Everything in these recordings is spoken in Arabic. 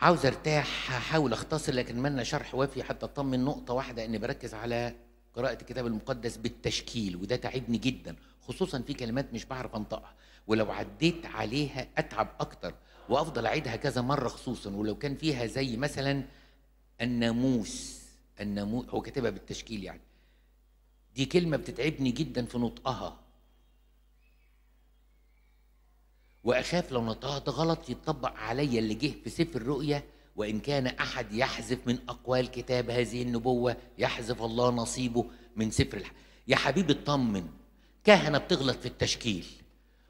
عاوز ارتاح هحاول اختصر لكن منا شرح وافي حتى اطمن نقطه واحده اني بركز على قراءه الكتاب المقدس بالتشكيل وده تعبني جدا خصوصا في كلمات مش بعرف انطقها ولو عديت عليها اتعب اكتر وافضل اعيدها كذا مره خصوصا ولو كان فيها زي مثلا الناموس الناموس هو كاتبها بالتشكيل يعني دي كلمه بتتعبني جدا في نطقها واخاف لو نطقت غلط يتطبق عليا اللي جه في سفر الرؤيا وان كان احد يحذف من اقوال كتاب هذه النبوه يحذف الله نصيبه من سفر الح... يا حبيبي اطمن كهنه بتغلط في التشكيل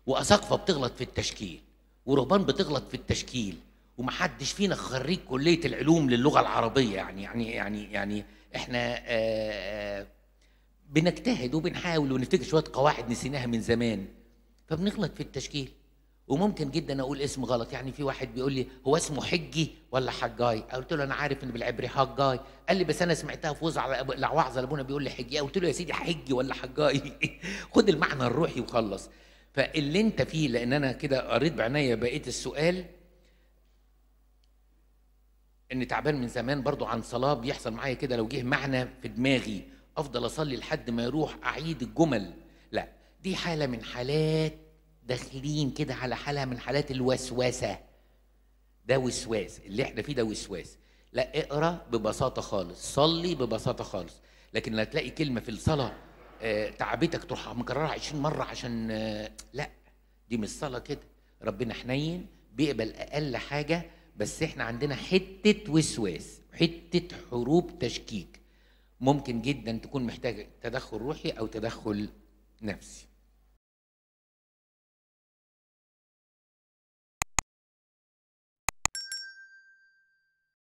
واساقفه بتغلط في التشكيل ورهبان بتغلط في التشكيل ومحدش فينا خريج كليه العلوم للغه العربيه يعني يعني يعني يعني احنا آآ آآ بنجتهد وبنحاول ونفتكر شويه قواعد نسيناها من زمان فبنغلط في التشكيل وممكن جدا اقول اسم غلط يعني في واحد بيقول لي هو اسمه حجي ولا حجاي قلت له انا عارف ان بالعبري حجاي قال لي بس انا سمعتها في على وعظه لابونا بيقول لي حجي قلت له يا سيدي حجي ولا حجاي خد المعنى الروحي وخلص فاللي انت فيه لان انا كده قريت بعناية بقيه السؤال ان تعبان من زمان برضو عن صلاه بيحصل معايا كده لو جه معنى في دماغي افضل اصلي لحد ما يروح اعيد الجمل لا دي حاله من حالات داخلين كده على حاله من حالات الوسوسه ده وسواس اللي احنا فيه ده وسواس لا اقرا ببساطه خالص صلي ببساطه خالص لكن لا تلاقي كلمه في الصلاه آه، تعبتك تروح مكررها 20 مره عشان آه، لا دي مش صلاه كده ربنا حنين بيقبل اقل حاجه بس احنا عندنا حته وسواس حته حروب تشكيك ممكن جدا تكون محتاجه تدخل روحي او تدخل نفسي